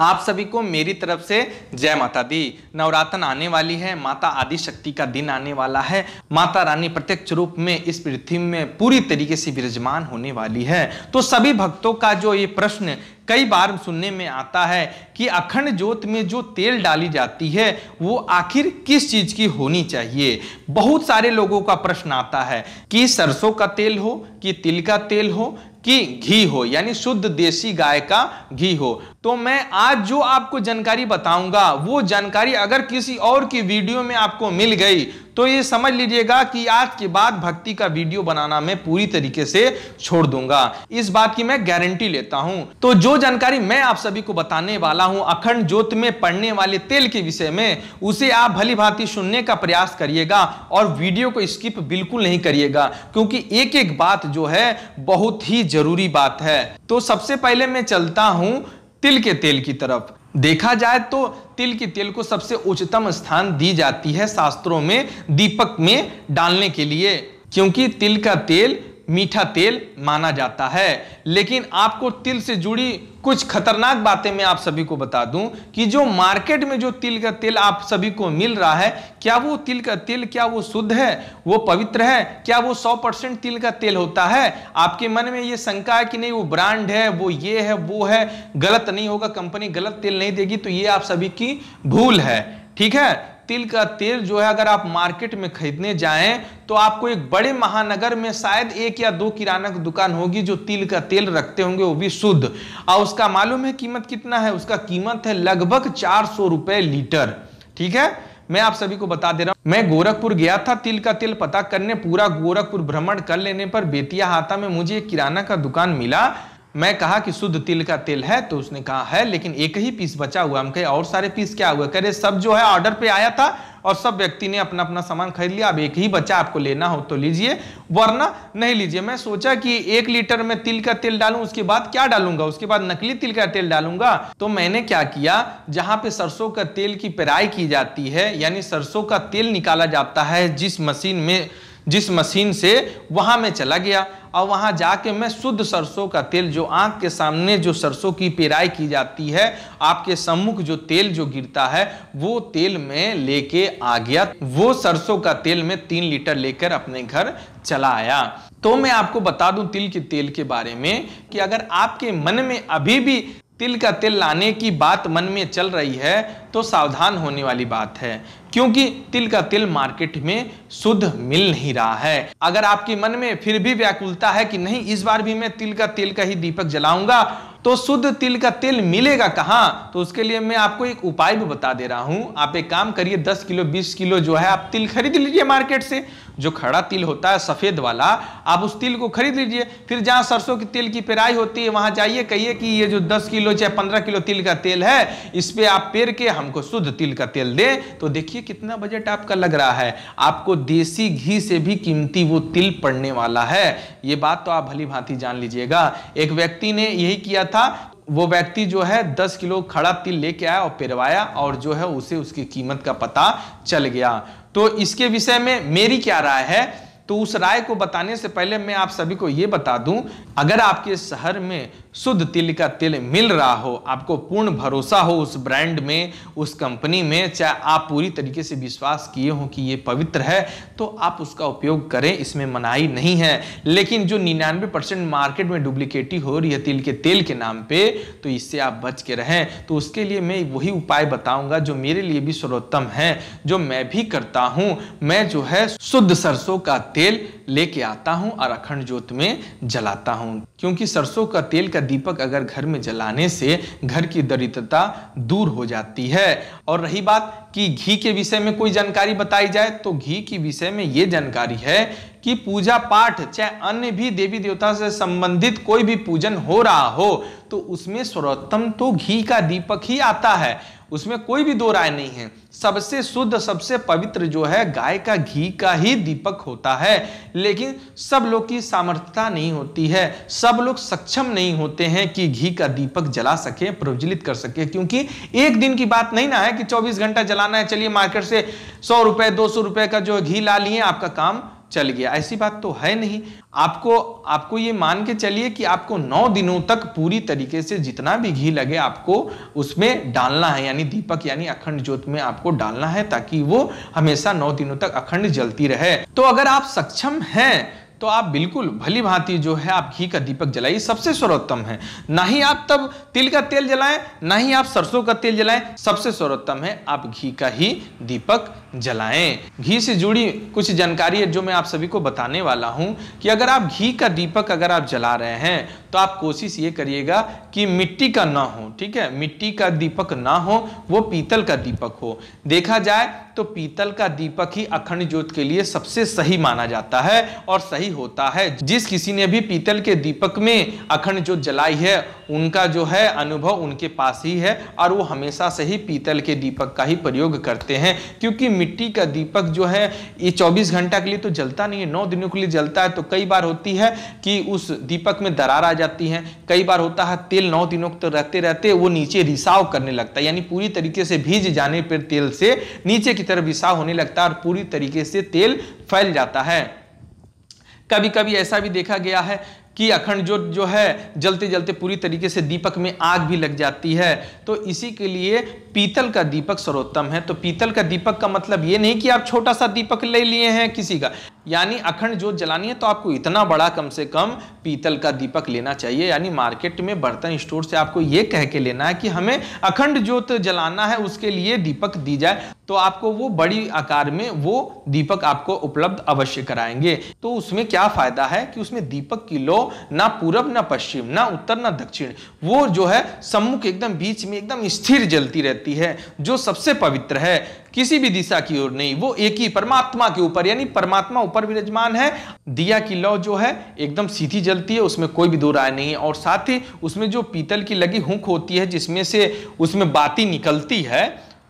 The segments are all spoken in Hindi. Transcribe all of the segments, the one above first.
आप सभी को मेरी तरफ से जय माता दी नवरात्र आने वाली है माता आदि शक्ति का दिन आने वाला है माता रानी प्रत्यक्ष रूप में इस पृथ्वी में पूरी तरीके से विराजमान होने वाली है तो सभी भक्तों का जो ये प्रश्न कई बार सुनने में आता है कि अखंड ज्योत में जो तेल डाली जाती है वो आखिर किस चीज़ की होनी चाहिए बहुत सारे लोगों का प्रश्न आता है कि सरसों का तेल हो कि तिल का तेल हो कि घी हो यानी शुद्ध देसी गाय का घी हो तो मैं आज जो आपको जानकारी बताऊंगा वो जानकारी अगर किसी और की वीडियो में आपको मिल गई तो ये समझ लीजिएगा कि आज के बाद भक्ति का वीडियो बनाना मैं पूरी तरीके से छोड़ दूंगा इस बात की मैं गारंटी लेता हूं तो जो जानकारी मैं आप सभी को बताने वाला हूं अखंड ज्योत में पढ़ने वाले तेल के विषय में उसे आप भली भांति सुनने का प्रयास करिएगा और वीडियो को स्किप बिल्कुल नहीं करिएगा क्योंकि एक एक बात जो है बहुत ही जरूरी बात है तो सबसे पहले मैं चलता हूं तिल के तेल की तरफ देखा जाए तो तिल की तेल को सबसे उच्चतम स्थान दी जाती है शास्त्रों में दीपक में डालने के लिए क्योंकि तिल का तेल मीठा तेल माना जाता है लेकिन आपको तिल से जुड़ी कुछ खतरनाक बातें मैं आप सभी को बता दूं कि जो मार्केट में जो तिल का तेल आप सभी को मिल रहा है क्या वो तिल का तेल क्या वो शुद्ध है वो पवित्र है क्या वो 100 परसेंट तिल का तेल होता है आपके मन में ये शंका है कि नहीं वो ब्रांड है वो ये है वो है गलत नहीं होगा कंपनी गलत तेल नहीं देगी तो ये आप सभी की भूल है ठीक है तिल का तेल जो है अगर आप मार्केट में खरीदने जाएं तो आपको एक बड़े महानगर में शायद एक या दो किराना की दुकान होगी जो तिल का तेल रखते होंगे वो भी शुद्ध और उसका मालूम है कीमत कितना है उसका कीमत है लगभग चार सौ रुपए लीटर ठीक है मैं आप सभी को बता दे रहा हूं मैं गोरखपुर गया था तिल का तेल पता करने पूरा गोरखपुर भ्रमण कर लेने पर बेतिया हाथा में मुझे किराना का दुकान मिला मैं कहा कि शुद्ध तिल का तेल है तो उसने कहा है लेकिन एक ही पीस बचा हुआ हम कहे और सारे पीस क्या हुआ कह रहे सब जो है ऑर्डर पे आया था और सब व्यक्ति ने अपना अपना सामान खरीद लिया अब एक ही बचा आपको लेना हो तो लीजिए वरना नहीं लीजिए मैं सोचा कि एक लीटर में तिल का तेल डालूं उसके बाद क्या डालूंगा उसके बाद नकली तिल का तेल डालूंगा तो मैंने क्या किया जहां पे सरसों का तेल की पेराई की जाती है यानी सरसों का तेल निकाला जाता है जिस मशीन में जिस मशीन से वहां में चला गया और वहाँ जाके मैं शुद्ध सरसों का तेल जो आँख के सामने जो सरसों की पेराई की जाती है आपके सम्मुख जो तेल जो गिरता है वो तेल में लेके आ गया वो सरसों का तेल में तीन लीटर लेकर अपने घर चला आया तो मैं आपको बता दूं तिल के तेल के बारे में कि अगर आपके मन में अभी भी तिल का तिल लाने की बात मन में चल रही है तो सावधान होने वाली बात है क्योंकि तिल का तिल मार्केट में शुद्ध मिल नहीं रहा है अगर आपके मन में फिर भी व्याकुलता है कि नहीं इस बार भी मैं तिल का तिल का ही दीपक जलाऊंगा तो शुद्ध तिल का तेल मिलेगा कहाँ तो उसके लिए मैं आपको एक उपाय भी बता दे रहा हूँ आप एक काम करिए 10 किलो 20 किलो जो है आप तिल खरीद लीजिए मार्केट से जो खड़ा तिल होता है सफ़ेद वाला आप उस तिल को खरीद लीजिए फिर जहाँ सरसों के तेल की पेराई होती है वहाँ जाइए कहिए कि ये जो 10 किलो चाहे 15 किलो तिल का तेल है इस पर आप पेर के हमको शुद्ध तिल का तेल दें तो देखिए कितना बजट आपका लग रहा है आपको देसी घी से भी कीमती वो तिल पड़ने वाला है ये बात तो आप भली भांति जान लीजिएगा एक व्यक्ति ने यही किया था था वो व्यक्ति जो है दस किलो खड़ा तिल लेके आया और पेरवाया और जो है उसे उसकी कीमत का पता चल गया तो इसके विषय में मेरी क्या राय है तो उस राय को बताने से पहले मैं आप सभी को ये बता दूं अगर आपके शहर में शुद्ध तिल का तेल मिल रहा हो आपको पूर्ण भरोसा हो उस ब्रांड में उस कंपनी में चाहे आप पूरी तरीके से विश्वास किए हो कि ये पवित्र है तो आप उसका उपयोग करें इसमें मनाही नहीं है लेकिन जो निन्यानवे परसेंट मार्केट में डुप्लीकेटी हो रही है तिल के तेल के नाम पे तो इससे आप बच के रहें तो उसके लिए मैं वही उपाय बताऊंगा जो मेरे लिए भी सर्वोत्तम है जो मैं भी करता हूँ मैं जो है शुद्ध सरसों का तेल लेके आता हूँ और अखंड ज्योत में जलाता हूँ क्योंकि सरसों का तेल का दीपक अगर घर में जलाने से घर की दरिद्रता दूर हो जाती है और रही बात कि घी के विषय में कोई जानकारी बताई जाए तो घी के विषय में ये जानकारी है कि पूजा पाठ चाहे अन्य भी देवी देवता से संबंधित कोई भी पूजन हो रहा हो तो उसमें सर्वोत्तम तो घी का दीपक ही आता है उसमें कोई भी दो राय नहीं है सबसे शुद्ध सबसे पवित्र जो है गाय का घी का ही दीपक होता है लेकिन सब लोग की सामर्थ्यता नहीं होती है सब लोग सक्षम नहीं होते हैं कि घी का दीपक जला सके प्रज्वलित कर सके क्योंकि एक दिन की बात नहीं ना है कि 24 घंटा जलाना है चलिए मार्केट से सौ रुपए दो सौ रुपए का जो घी ला लिए आपका काम चल गया ऐसी बात तो है नहीं आपको आपको ये मान के चलिए कि आपको नौ दिनों तक पूरी तरीके से जितना भी घी लगे आपको उसमें डालना है यानी दीपक यानी अखंड ज्योत में आपको डालना है ताकि वो हमेशा नौ दिनों तक अखंड जलती रहे तो अगर आप सक्षम हैं तो आप बिल्कुल भली भांति जो है आप घी का दीपक जलाइए सबसे सर्वोत्तम है ना ही आप तब तिल का तेल जलाएं ना ही आप सरसों का तेल जलाएं सबसे सर्वोत्तम है आप घी का ही दीपक जलाएं घी से जुड़ी कुछ जानकारी है जो मैं आप सभी को बताने वाला हूं कि अगर आप घी का दीपक अगर आप जला रहे हैं तो आप कोशिश ये करिएगा कि मिट्टी का ना हो ठीक है मिट्टी का दीपक ना हो वो पीतल का दीपक हो देखा जाए तो पीतल का दीपक ही अखंड ज्योत के लिए सबसे सही माना जाता है और सही होता है जिस किसी ने भी पीतल के दीपक में अखंड ज्योत जलाई है उनका जो है अनुभव उनके पास ही है और वो हमेशा से ही पीतल के दीपक का ही प्रयोग करते हैं क्योंकि मिट्टी का दीपक जो है ये 24 घंटा के लिए तो जलता नहीं है नौ दिनों के लिए जलता है तो कई बार होती है कि उस दीपक में दरार आ जाती हैं कई बार होता है तेल नौ दिनों तक तो रहते रहते वो नीचे रिसाव करने लगता है यानी पूरी तरीके से भीज जाने पर तेल से नीचे की तरफ रिसाव होने लगता है और पूरी तरीके से तेल फैल जाता है कभी कभी ऐसा भी देखा गया है कि अखंड जो जो है जलते जलते पूरी तरीके से दीपक में आग भी लग जाती है तो इसी के लिए पीतल का दीपक सर्वोत्तम है तो पीतल का दीपक का मतलब ये नहीं कि आप छोटा सा दीपक ले लिए हैं किसी का यानी अखंड जोत जलानी है तो आपको इतना बड़ा कम से कम पीतल का दीपक लेना चाहिए यानी मार्केट में बर्तन स्टोर से आपको ये कह के लेना है कि हमें अखंड जोत जलाना है उसके लिए दीपक दी जाए तो आपको वो बड़ी आकार में वो दीपक आपको उपलब्ध अवश्य कराएंगे तो उसमें क्या फायदा है कि उसमें दीपक की लो ना पूर्व ना पश्चिम ना उत्तर ना दक्षिण वो जो है सम्मुख एकदम बीच में एकदम स्थिर जलती रहती है जो सबसे पवित्र है किसी भी दिशा की ओर नहीं वो एक ही परमात्मा के ऊपर यानी परमात्मा ऊपर विराजमान है दिया की लौ जो है एकदम सीधी जलती है उसमें कोई भी दो राय नहीं है और साथ ही उसमें जो पीतल की लगी हुक होती है जिसमें से उसमें बाती निकलती है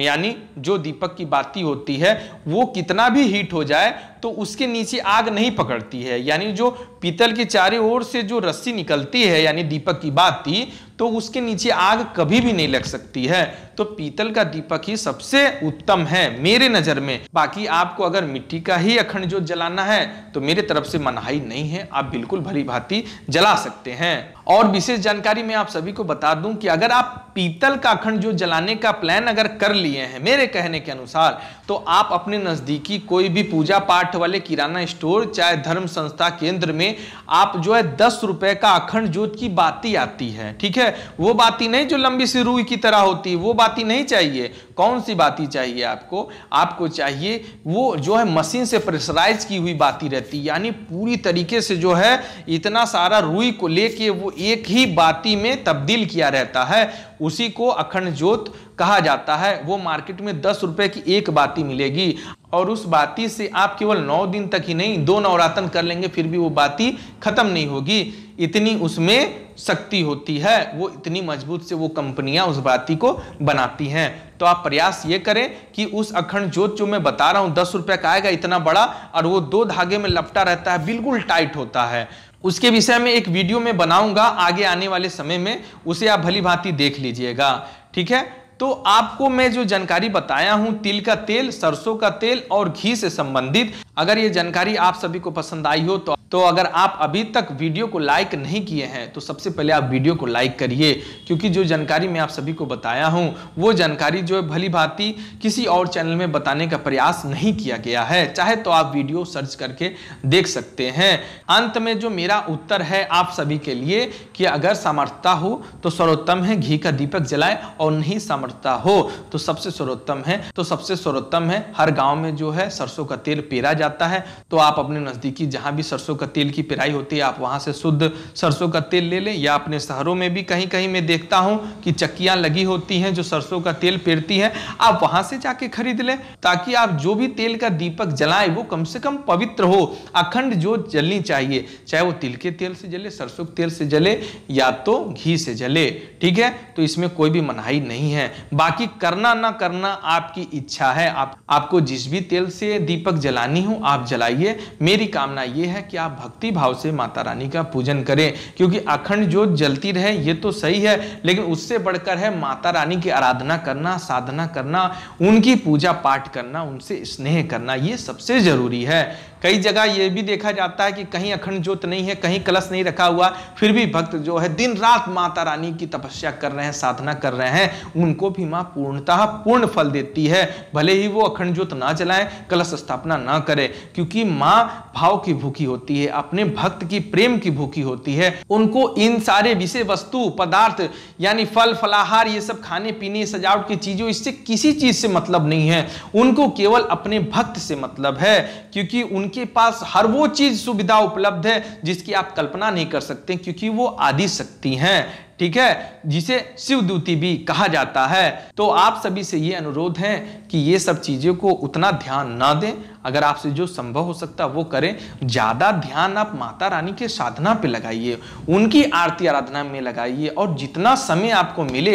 यानी जो दीपक की बाती होती है वो कितना भी हीट हो जाए तो उसके नीचे आग नहीं पकड़ती है यानी जो पीतल के चारों ओर से जो रस्सी निकलती है यानी दीपक की बात थी तो उसके नीचे आग कभी भी नहीं लग सकती है तो पीतल का दीपक ही सबसे उत्तम है मेरे नज़र में बाकी आपको अगर मिट्टी का ही अखंड जो जलाना है तो मेरे तरफ से मनाही नहीं है आप बिल्कुल भली भांति जला सकते हैं और विशेष जानकारी मैं आप सभी को बता दूं कि अगर आप पीतल का अखंड जो जलाने का प्लान अगर कर लिए हैं मेरे कहने के अनुसार तो आप अपने नज़दीकी कोई भी पूजा पाठ मार्ट वाले किराना स्टोर चाहे धर्म संस्था केंद्र में आप जो है दस रुपए का अखंड जोत की बाती आती है ठीक है वो बाती नहीं जो लंबी सी रूई की तरह होती है वो बाती नहीं चाहिए कौन सी बाती चाहिए आपको आपको चाहिए वो जो है मशीन से प्रेशराइज की हुई बाती रहती यानी पूरी तरीके से जो है इतना सारा रूई को लेके वो एक ही बाती में तब्दील किया रहता है उसी को अखंड जोत कहा जाता है वो मार्केट में दस रुपए की एक बाती मिलेगी और उस बाती से आप केवल नौ दिन तक ही नहीं दो नवरातन कर लेंगे फिर भी वो बाती खत्म नहीं होगी इतनी उसमें शक्ति होती है वो इतनी मजबूत से वो कंपनियां उस बाती को बनाती हैं तो आप प्रयास ये करें कि उस अखंड जोत जो मैं बता रहा हूँ दस रुपये का आएगा इतना बड़ा और वो दो धागे में लपटा रहता है बिल्कुल टाइट होता है उसके विषय में एक वीडियो में बनाऊंगा आगे आने वाले समय में उसे आप भली भांति देख लीजिएगा ठीक है तो आपको मैं जो जानकारी बताया हूं तिल का तेल सरसों का तेल और घी से संबंधित अगर ये जानकारी आप सभी को पसंद आई हो तो तो अगर आप अभी तक वीडियो को लाइक नहीं किए हैं तो सबसे पहले आप वीडियो को लाइक करिए क्योंकि जो जानकारी मैं आप सभी को बताया हूँ वो जानकारी जो है भली भांति किसी और चैनल में बताने का प्रयास नहीं किया गया है चाहे तो आप वीडियो सर्च करके देख सकते हैं अंत में जो मेरा उत्तर है आप सभी के लिए कि अगर समर्थता हो तो सर्वोत्तम है घी का दीपक जलाए और नहीं समर्थता हो तो सबसे सर्वोत्तम है तो सबसे सर्वोत्तम है हर गाँव में जो है सरसों का तेल पेरा जाता है तो आप अपने नज़दीकी जहाँ भी सरसों का तेल की पिराई होती है आप वहाँ से शुद्ध सरसों का तेल ले लें या अपने शहरों में भी कहीं कहीं मैं देखता हूँ कि चक्कियाँ लगी होती हैं जो सरसों का तेल पेरती हैं आप वहाँ से जाके खरीद लें ताकि आप जो भी तेल का दीपक जलाएं वो कम से कम पवित्र हो अखंड जो जलनी चाहिए चाहे वो तिल के तेल से जले सरसों के तेल से जले या तो घी से जले ठीक है तो इसमें कोई भी मनाही नहीं है बाकी करना ना करना आपकी इच्छा है आप आपको जिस भी तेल से दीपक जलानी हो आप जलाइए मेरी कामना यह है कि आप आप भक्ति भाव से माता रानी का पूजन करें क्योंकि अखंड जो जलती रहे ये तो सही है लेकिन उससे बढ़कर है माता रानी की आराधना करना साधना करना उनकी पूजा पाठ करना उनसे स्नेह करना ये सबसे जरूरी है कई जगह ये भी देखा जाता है कि कहीं अखंड ज्योत नहीं है कहीं कलश नहीं रखा हुआ फिर भी भक्त जो है दिन रात माता रानी की तपस्या कर रहे हैं साधना कर रहे हैं उनको भी माँ पूर्णतः पूर्ण फल देती है भले ही वो अखंड ज्योत ना जलाएं कलश स्थापना ना करें क्योंकि माँ भाव की भूखी होती है लिए अपने भक्त की प्रेम की भूखी होती है उनको इन सारे विषय वस्तु पदार्थ यानी फल फलाहार ये सब खाने पीने सजावट की चीजों इससे किसी चीज से मतलब नहीं है उनको केवल अपने भक्त से मतलब है क्योंकि उनके पास हर वो चीज सुविधा उपलब्ध है जिसकी आप कल्पना नहीं कर सकते क्योंकि वो आदि शक्ति हैं ठीक है जिसे शिवदूती भी कहा जाता है तो आप सभी से ये अनुरोध है कि ये सब चीज़ों को उतना ध्यान ना दें अगर आपसे जो संभव हो सकता है वो करें ज़्यादा ध्यान आप माता रानी के साधना पे लगाइए उनकी आरती आराधना में लगाइए और जितना समय आपको मिले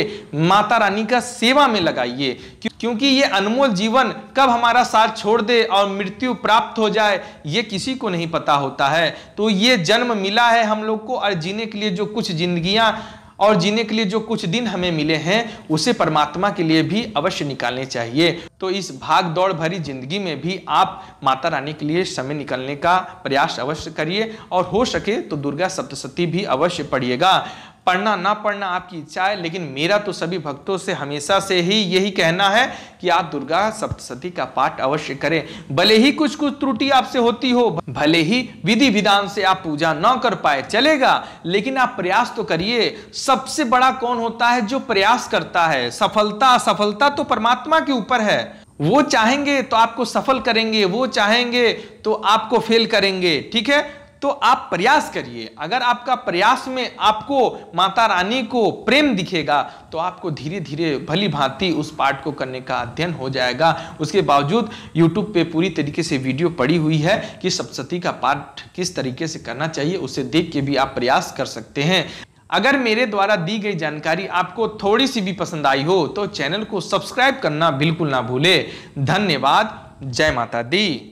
माता रानी का सेवा में लगाइए क्योंकि ये अनमोल जीवन कब हमारा साथ छोड़ दे और मृत्यु प्राप्त हो जाए ये किसी को नहीं पता होता है तो ये जन्म मिला है हम लोग को और जीने के लिए जो कुछ जिंदगियां और जीने के लिए जो कुछ दिन हमें मिले हैं उसे परमात्मा के लिए भी अवश्य निकालने चाहिए तो इस भाग दौड़ भरी जिंदगी में भी आप माता रानी के लिए समय निकालने का प्रयास अवश्य करिए और हो सके तो दुर्गा सप्तशती भी अवश्य पढ़िएगा पढ़ना ना पढ़ना आपकी इच्छा है लेकिन मेरा तो सभी भक्तों से हमेशा से ही यही कहना है कि आप दुर्गा सप्तशती का पाठ अवश्य करें भले ही कुछ कुछ त्रुटि आपसे होती हो भले ही विधि विधान से आप पूजा ना कर पाए चलेगा लेकिन आप प्रयास तो करिए सबसे बड़ा कौन होता है जो प्रयास करता है सफलता असफलता तो परमात्मा के ऊपर है वो चाहेंगे तो आपको सफल करेंगे वो चाहेंगे तो आपको फेल करेंगे ठीक है तो आप प्रयास करिए अगर आपका प्रयास में आपको माता रानी को प्रेम दिखेगा तो आपको धीरे धीरे भली भांति उस पाठ को करने का अध्ययन हो जाएगा उसके बावजूद यूट्यूब पे पूरी तरीके से वीडियो पड़ी हुई है कि सप्तती का पाठ किस तरीके से करना चाहिए उसे देख के भी आप प्रयास कर सकते हैं अगर मेरे द्वारा दी गई जानकारी आपको थोड़ी सी भी पसंद आई हो तो चैनल को सब्सक्राइब करना बिल्कुल ना भूले धन्यवाद जय माता दी